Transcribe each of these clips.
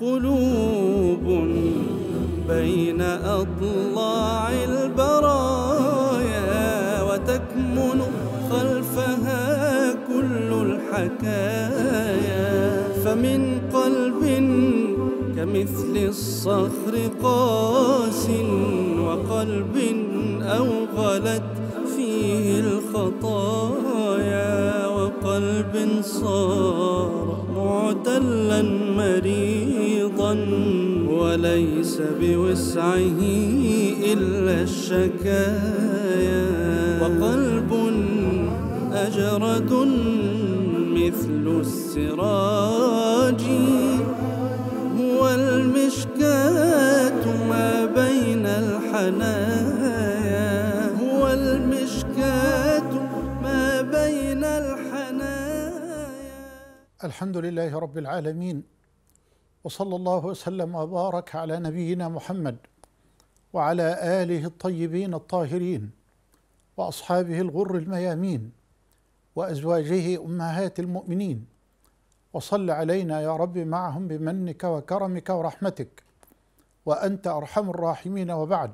قلوب بين أضلاع البرايا وتكمن خلفها كل الحكايا فمن قلب كمثل الصخر قاس وقلب أوغلت فيه الخطايا وقلب صار معتلا مريضا وليس بوسعه إلا الشكايا وقلب أجرد مثل السراج هو المشكاة ما بين الحنايا هو المشكاة ما بين الحنايا الحمد لله رب العالمين وصلى الله وسلم وبارك على نبينا محمد وعلى اله الطيبين الطاهرين واصحابه الغر الميامين وازواجه امهات المؤمنين وصل علينا يا رب معهم بمنك وكرمك ورحمتك وانت ارحم الراحمين وبعد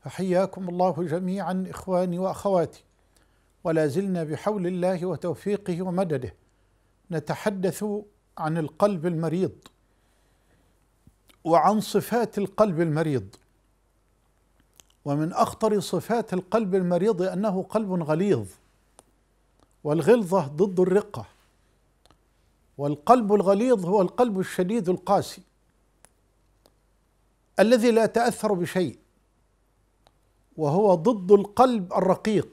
فحياكم الله جميعا اخواني واخواتي ولا زلنا بحول الله وتوفيقه ومدده نتحدث عن القلب المريض وعن صفات القلب المريض ومن اخطر صفات القلب المريض انه قلب غليظ والغلظه ضد الرقه والقلب الغليظ هو القلب الشديد القاسي الذي لا يتاثر بشيء وهو ضد القلب الرقيق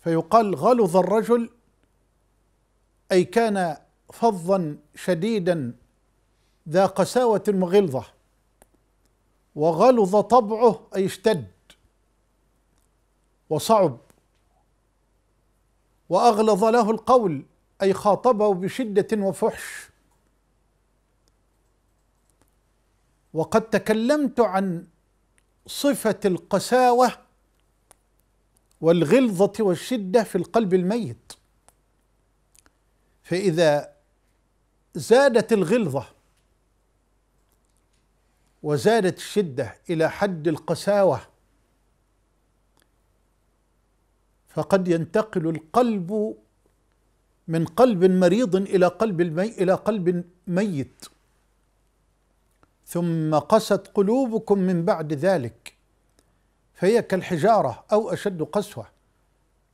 فيقال غلظ الرجل اي كان فظا شديدا ذا قساوة وغلظة وغلظ طبعه أي اشتد وصعب وأغلظ له القول أي خاطبه بشدة وفحش وقد تكلمت عن صفة القساوة والغلظة والشدة في القلب الميت فإذا زادت الغلظة وزادت الشدة إلى حد القساوة فقد ينتقل القلب من قلب مريض إلى قلب المي إلى قلب ميت ثم قست قلوبكم من بعد ذلك فهي كالحجارة أو أشد قسوة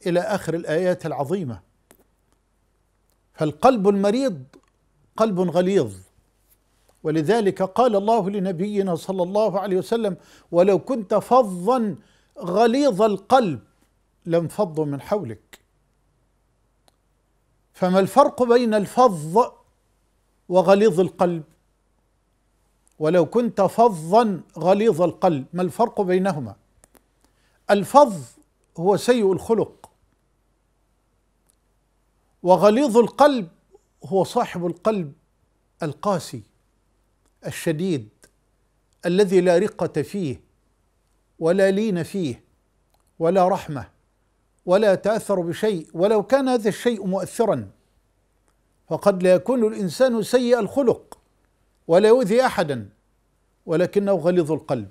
إلى آخر الآيات العظيمة فالقلب المريض قلب غليظ ولذلك قال الله لنبينا صلى الله عليه وسلم ولو كنت فظا غليظ القلب لانفضوا من حولك فما الفرق بين الفظ وغليظ القلب ولو كنت فظا غليظ القلب ما الفرق بينهما الفظ هو سيء الخلق وغليظ القلب هو صاحب القلب القاسي الشديد الذي لا رقه فيه ولا لين فيه ولا رحمه ولا تاثر بشيء ولو كان هذا الشيء مؤثرا فقد لا يكون الانسان سيء الخلق ولا يؤذي احدا ولكنه غليظ القلب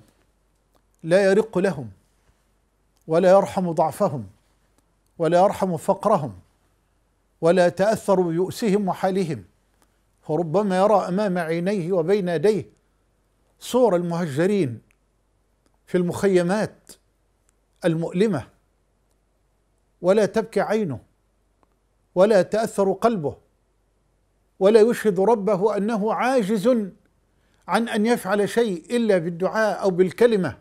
لا يرق لهم ولا يرحم ضعفهم ولا يرحم فقرهم ولا يتاثر بيؤسهم وحالهم فربما يرى امام عينيه وبين يديه صور المهجرين في المخيمات المؤلمه ولا تبكي عينه ولا يتاثر قلبه ولا يشهد ربه انه عاجز عن ان يفعل شيء الا بالدعاء او بالكلمه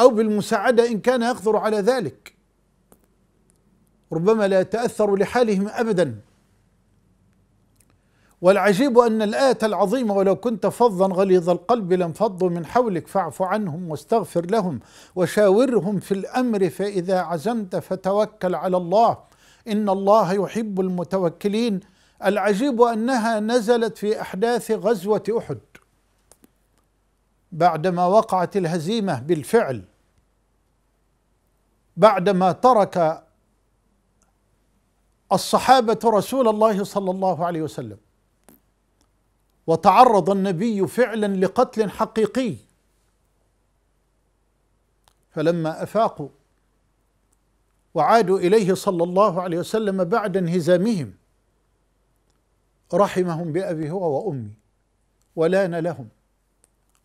او بالمساعده ان كان يقدر على ذلك ربما لا يتاثر لحالهم ابدا والعجيب أن الآية العظيمة ولو كنت فظا غليظ القلب لانفضوا من حولك فاعف عنهم واستغفر لهم وشاورهم في الأمر فإذا عزمت فتوكل على الله إن الله يحب المتوكلين العجيب أنها نزلت في أحداث غزوة أحد بعدما وقعت الهزيمة بالفعل بعدما ترك الصحابة رسول الله صلى الله عليه وسلم وتعرض النبي فعلا لقتل حقيقي فلما افاقوا وعادوا اليه صلى الله عليه وسلم بعد انهزامهم رحمهم بابي هو وامي ولان لهم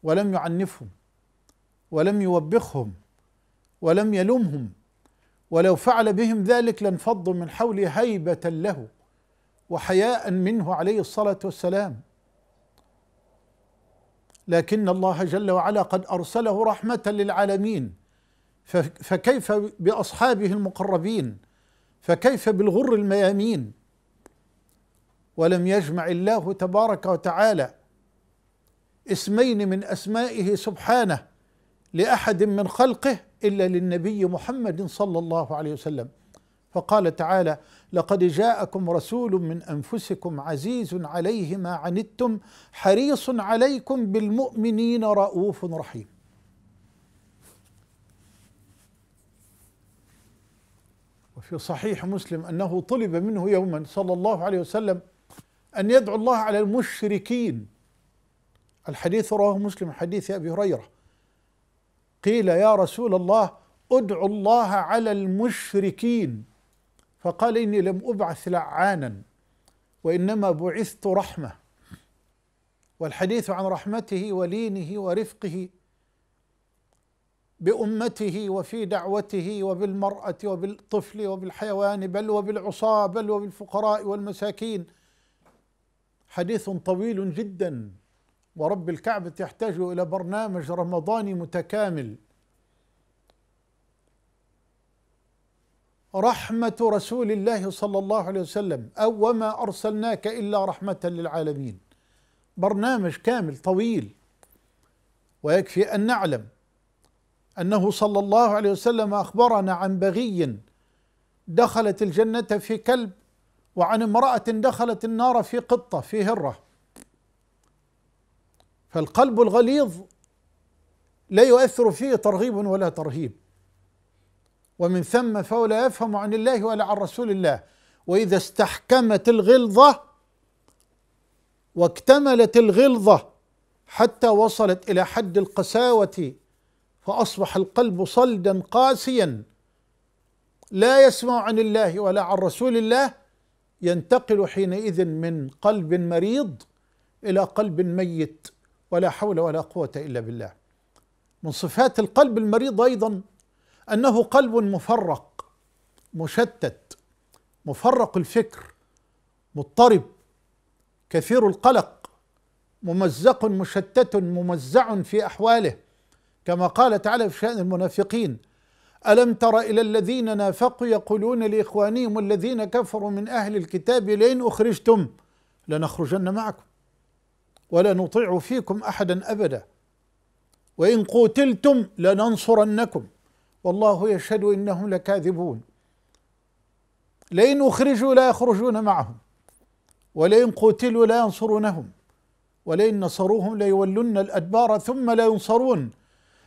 ولم يعنفهم ولم يوبخهم ولم يلومهم ولو فعل بهم ذلك لانفضوا من حوله هيبه له وحياء منه عليه الصلاه والسلام لكن الله جل وعلا قد أرسله رحمة للعالمين فكيف بأصحابه المقربين فكيف بالغر الميامين ولم يجمع الله تبارك وتعالى اسمين من أسمائه سبحانه لأحد من خلقه إلا للنبي محمد صلى الله عليه وسلم فقال تعالى لقد جاءكم رسول من انفسكم عزيز عليه ما عنتم حريص عليكم بالمؤمنين رؤوف رحيم وفي صحيح مسلم انه طلب منه يوما صلى الله عليه وسلم ان يدعو الله على المشركين الحديث رواه مسلم حديث ابي هريره قيل يا رسول الله ادعو الله على المشركين فقال إني لم أبعث لعانا وإنما بعثت رحمة والحديث عن رحمته ولينه ورفقه بأمته وفي دعوته وبالمرأة وبالطفل وبالحيوان بل وبالعصاة بل وبالفقراء والمساكين حديث طويل جدا ورب الكعبة يحتاج إلى برنامج رمضاني متكامل رحمة رسول الله صلى الله عليه وسلم أو وما أرسلناك إلا رحمة للعالمين برنامج كامل طويل ويكفي أن نعلم أنه صلى الله عليه وسلم أخبرنا عن بغي دخلت الجنة في كلب وعن امرأة دخلت النار في قطة في هرة فالقلب الغليظ لا يؤثر فيه ترغيب ولا ترهيب ومن ثم فهو لا يفهم عن الله ولا عن رسول الله واذا استحكمت الغلظه واكتملت الغلظه حتى وصلت الى حد القساوه فاصبح القلب صلدا قاسيا لا يسمع عن الله ولا عن رسول الله ينتقل حينئذ من قلب مريض الى قلب ميت ولا حول ولا قوه الا بالله من صفات القلب المريض ايضا انه قلب مفرق مشتت مفرق الفكر مضطرب كثير القلق ممزق مشتت ممزع في احواله كما قال تعالى في شان المنافقين الم تر الى الذين نافقوا يقولون لاخوانهم الذين كفروا من اهل الكتاب لئن اخرجتم لنخرجن معكم ولا نطيع فيكم احدا ابدا وان قوتلتم لننصرنكم والله يشهد انهم لكاذبون لئن اخرجوا لا يخرجون معهم ولئن قتلوا لا ينصرونهم ولئن نصروهم ليولن الادبار ثم لا ينصرون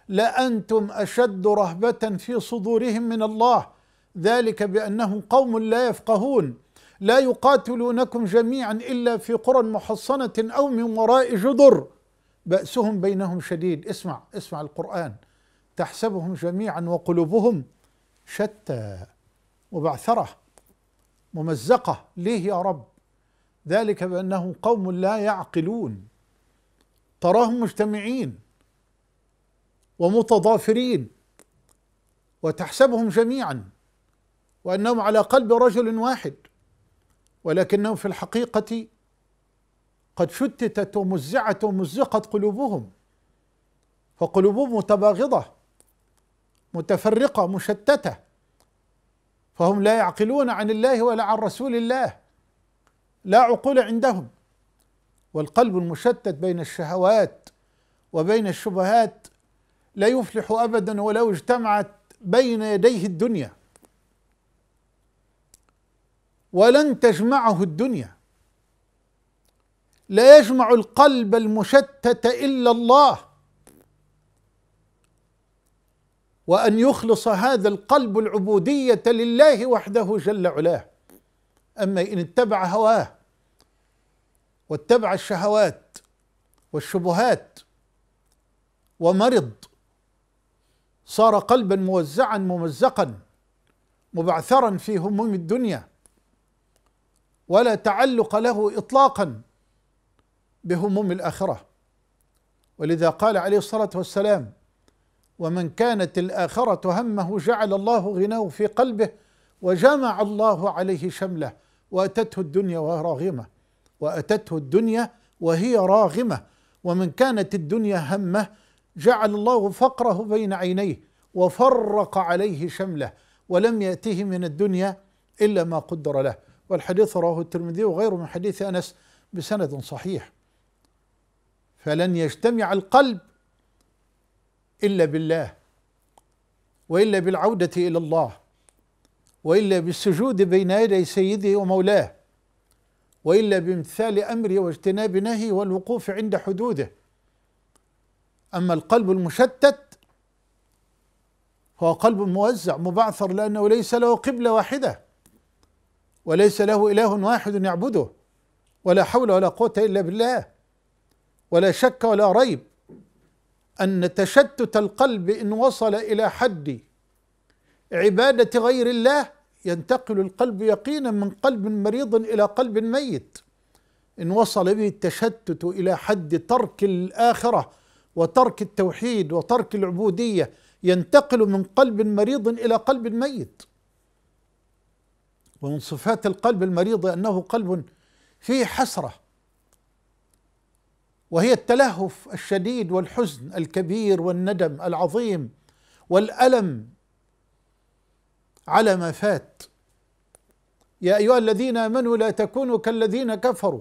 لانتم اشد رهبه في صدورهم من الله ذلك بانهم قوم لا يفقهون لا يقاتلونكم جميعا الا في قرى محصنه او من وراء جدر باسهم بينهم شديد اسمع اسمع القران تحسبهم جميعا وقلوبهم شتى مبعثره ممزقه ليه يا رب ذلك بانهم قوم لا يعقلون تراهم مجتمعين ومتضافرين وتحسبهم جميعا وانهم على قلب رجل واحد ولكنهم في الحقيقه قد شتتت ومزعت ومزقت قلوبهم فقلوبهم متباغضه متفرقه مشتته فهم لا يعقلون عن الله ولا عن رسول الله لا عقول عندهم والقلب المشتت بين الشهوات وبين الشبهات لا يفلح ابدا ولو اجتمعت بين يديه الدنيا ولن تجمعه الدنيا لا يجمع القلب المشتت الا الله وأن يخلص هذا القلب العبودية لله وحده جل علاه أما إن اتبع هواه واتبع الشهوات والشبهات ومرض صار قلبا موزعا ممزقا مبعثرا في هموم الدنيا ولا تعلق له اطلاقا بهموم الاخره ولذا قال عليه الصلاه والسلام ومن كانت الآخرة همه جعل الله غناه في قلبه وجمع الله عليه شمله وأتته الدنيا وهي راغمة وأتته الدنيا وهي راغمة ومن كانت الدنيا همه جعل الله فقره بين عينيه وفرق عليه شمله ولم يأته من الدنيا إلا ما قدر له والحديث رواه الترمذي وغيره من حديث أنس بسند صحيح فلن يجتمع القلب الا بالله والا بالعوده الى الله والا بالسجود بين يدي سيده ومولاه والا بامتثال امره واجتناب نهيه والوقوف عند حدوده اما القلب المشتت هو قلب موزع مبعثر لانه ليس له قبله واحده وليس له اله واحد يعبده ولا حول ولا قوه الا بالله ولا شك ولا ريب أن تشتت القلب إن وصل إلى حد عبادة غير الله ينتقل القلب يقينا من قلب مريض إلى قلب ميت إن وصل به التشتت إلى حد ترك الآخرة وترك التوحيد وترك العبودية ينتقل من قلب مريض إلى قلب ميت ومن صفات القلب المريض أنه قلب فيه حسرة وهي التلهف الشديد والحزن الكبير والندم العظيم والألم على ما فات يا أيها الذين آمنوا لا تكونوا كالذين كفروا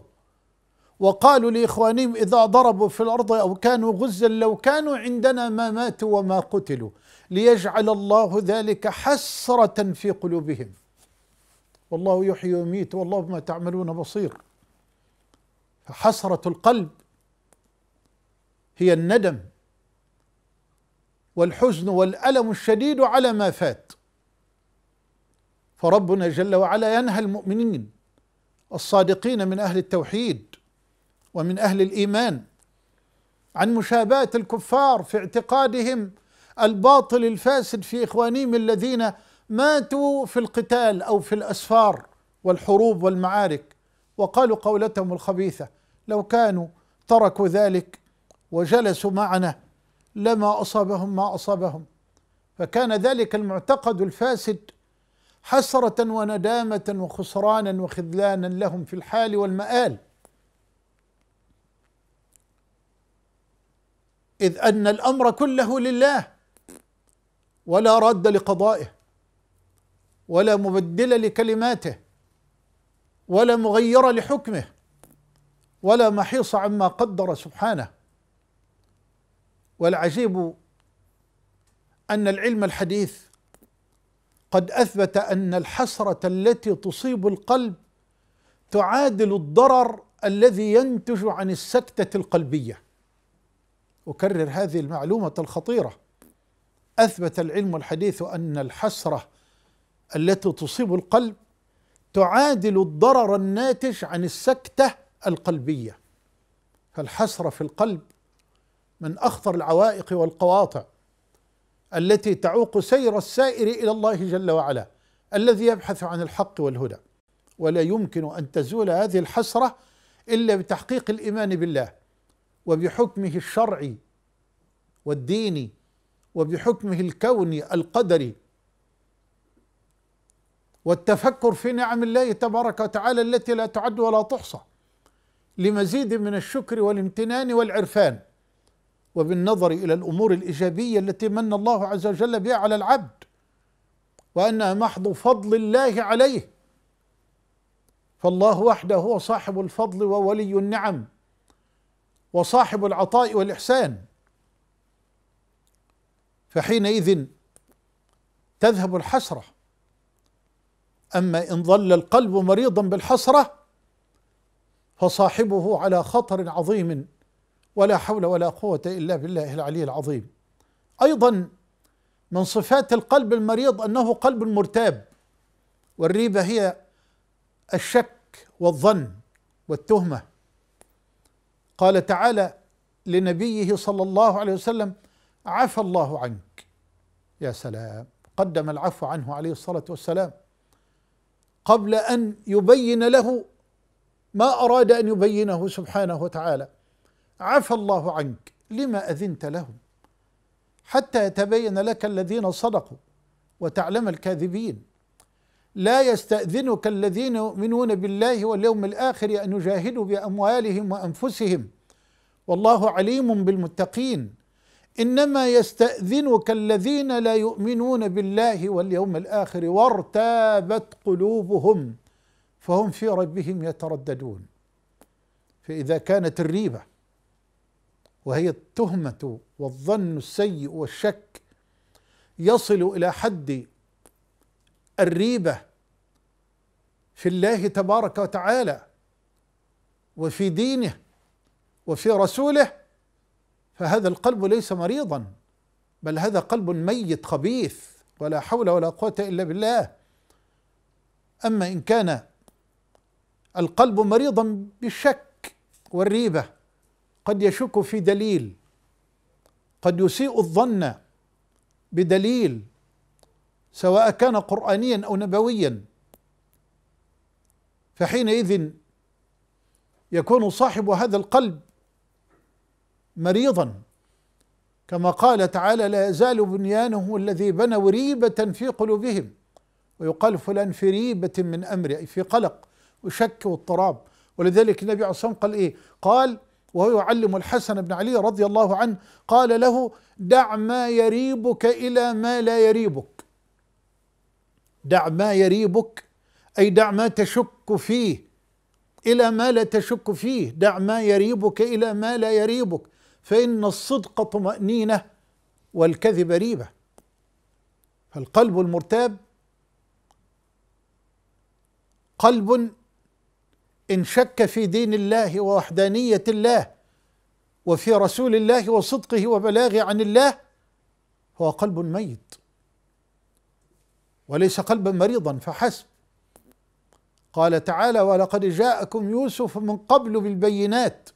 وقالوا لإخوانهم إذا ضربوا في الأرض أو كانوا غزا لو كانوا عندنا ما ماتوا وما قتلوا ليجعل الله ذلك حسرة في قلوبهم والله يحيي ويميت والله ما تعملون بصير حسرة القلب هي الندم والحزن والألم الشديد على ما فات فربنا جل وعلا ينهى المؤمنين الصادقين من أهل التوحيد ومن أهل الإيمان عن مشابهة الكفار في اعتقادهم الباطل الفاسد في إخوانهم الذين ماتوا في القتال أو في الأسفار والحروب والمعارك وقالوا قولتهم الخبيثة لو كانوا تركوا ذلك وجلسوا معنا لما أصابهم ما أصابهم فكان ذلك المعتقد الفاسد حسرة وندامة وخسرانا وخذلانا لهم في الحال والمآل إذ أن الأمر كله لله ولا راد لقضائه ولا مبدل لكلماته ولا مغير لحكمه ولا محيص عما قدر سبحانه والعجيب ان العلم الحديث قد اثبت ان الحسره التي تصيب القلب تعادل الضرر الذي ينتج عن السكته القلبيه اكرر هذه المعلومه الخطيره اثبت العلم الحديث ان الحسره التي تصيب القلب تعادل الضرر الناتج عن السكته القلبيه فالحسره في القلب من اخطر العوائق والقواطع التي تعوق سير السائر الى الله جل وعلا الذي يبحث عن الحق والهدى ولا يمكن ان تزول هذه الحسره الا بتحقيق الايمان بالله وبحكمه الشرعي والديني وبحكمه الكوني القدري والتفكر في نعم الله تبارك وتعالى التي لا تعد ولا تحصى لمزيد من الشكر والامتنان والعرفان وبالنظر الى الامور الايجابيه التي من الله عز وجل بها على العبد وانها محض فضل الله عليه فالله وحده هو صاحب الفضل وولي النعم وصاحب العطاء والاحسان فحينئذ تذهب الحسره اما ان ظل القلب مريضا بالحسره فصاحبه على خطر عظيم ولا حول ولا قوة إلا بالله العلي العظيم أيضا من صفات القلب المريض أنه قلب مرتاب والريبة هي الشك والظن والتهمة قال تعالى لنبيه صلى الله عليه وسلم عفى الله عنك يا سلام قدم العفو عنه عليه الصلاة والسلام قبل أن يبين له ما أراد أن يبينه سبحانه وتعالى عفى الله عنك لما أذنت لهم حتى يتبين لك الذين صدقوا وتعلم الكاذبين لا يستأذنك الذين يؤمنون بالله واليوم الآخر أن يجاهدوا بأموالهم وأنفسهم والله عليم بالمتقين إنما يستأذنك الذين لا يؤمنون بالله واليوم الآخر وارتابت قلوبهم فهم في ربهم يترددون فإذا كانت الريبة وهي التهمة والظن السيء والشك يصل إلى حد الريبة في الله تبارك وتعالى وفي دينه وفي رسوله فهذا القلب ليس مريضا بل هذا قلب ميت خبيث ولا حول ولا قوة إلا بالله أما إن كان القلب مريضا بالشك والريبة قد يشك في دليل قد يسيء الظن بدليل سواء كان قرانيا او نبويا فحينئذ يكون صاحب هذا القلب مريضا كما قال تعالى لا يزال بنيانه الذي بنوا ريبة في قلوبهم ويقال فلان في ريبة من أمره أي في قلق وشك واضطراب ولذلك النبي عليه الصلاة والسلام قال إيه قال وهو يعلم الحسن بن علي رضي الله عنه قال له دع ما يريبك الى ما لا يريبك دع ما يريبك اي دع ما تشك فيه الى ما لا تشك فيه دع ما يريبك الى ما لا يريبك فان الصدق طمانينه والكذب ريبه فالقلب المرتاب قلب إن شك في دين الله ووحدانية الله وفي رسول الله وصدقه وبلاغه عن الله هو قلب ميت وليس قلبا مريضا فحسب قال تعالى ولقد جاءكم يوسف من قبل بالبينات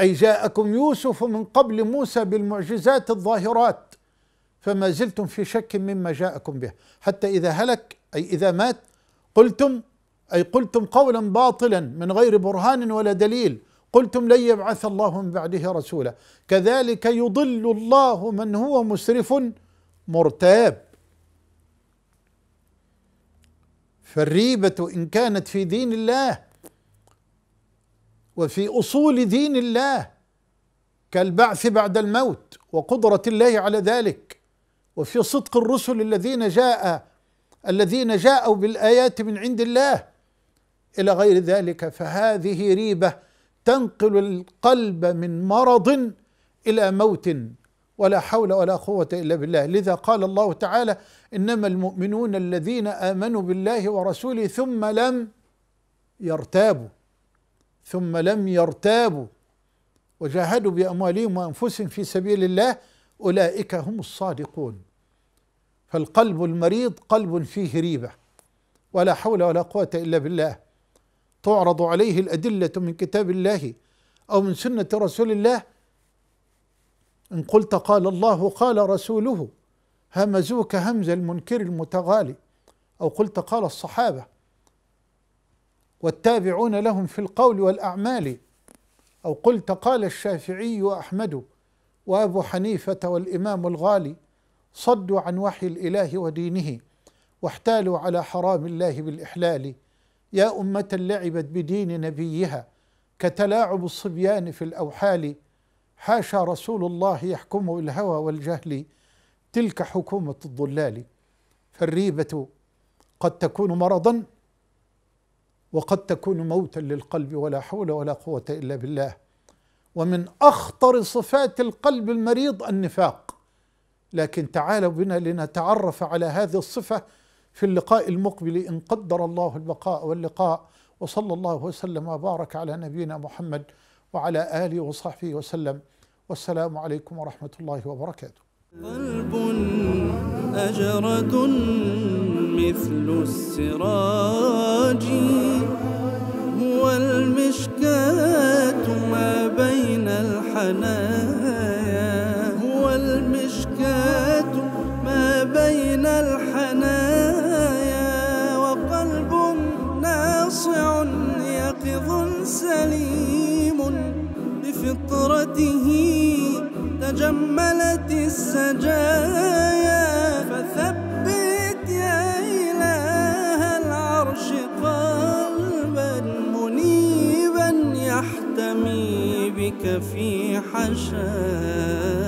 اي جاءكم يوسف من قبل موسى بالمعجزات الظاهرات فما زلتم في شك مما جاءكم به حتى اذا هلك اي اذا مات قلتم أي قلتم قولا باطلا من غير برهان ولا دليل قلتم لن يبعث الله من بعده رسولا كذلك يضل الله من هو مسرف مرتاب فالريبة إن كانت في دين الله وفي أصول دين الله كالبعث بعد الموت وقدرة الله على ذلك وفي صدق الرسل الذين جاء الذين جاءوا بالآيات من عند الله الى غير ذلك فهذه ريبه تنقل القلب من مرض الى موت ولا حول ولا قوه الا بالله لذا قال الله تعالى انما المؤمنون الذين امنوا بالله ورسوله ثم لم يرتابوا ثم لم يرتابوا وجاهدوا باموالهم وانفسهم في سبيل الله اولئك هم الصادقون فالقلب المريض قلب فيه ريبه ولا حول ولا قوه الا بالله تعرض عليه الأدلة من كتاب الله أو من سنة رسول الله إن قلت قال الله قال رسوله همزوك همز المنكر المتغالي أو قلت قال الصحابة والتابعون لهم في القول والأعمال أو قلت قال الشافعي وأحمد وأبو حنيفة والإمام الغالي صدوا عن وحي الإله ودينه واحتالوا على حرام الله بالإحلال يا أمة لعبت بدين نبيها كتلاعب الصبيان في الأوحال حاشا رسول الله يحكم الهوى والجهل تلك حكومة الضلال فالريبة قد تكون مرضا وقد تكون موتا للقلب ولا حول ولا قوة إلا بالله ومن أخطر صفات القلب المريض النفاق لكن تعالوا بنا لنتعرف على هذه الصفة في اللقاء المقبل إن قدر الله البقاء واللقاء وصلى الله وسلم وبارك على نبينا محمد وعلى آله وصحبه وسلم والسلام عليكم ورحمة الله وبركاته قلب أجرد مثل السراج هو المشكاة ما بين الحنان السجايا فثبت يا إله العرش قلبا منيبا يحتمي بك في حشايا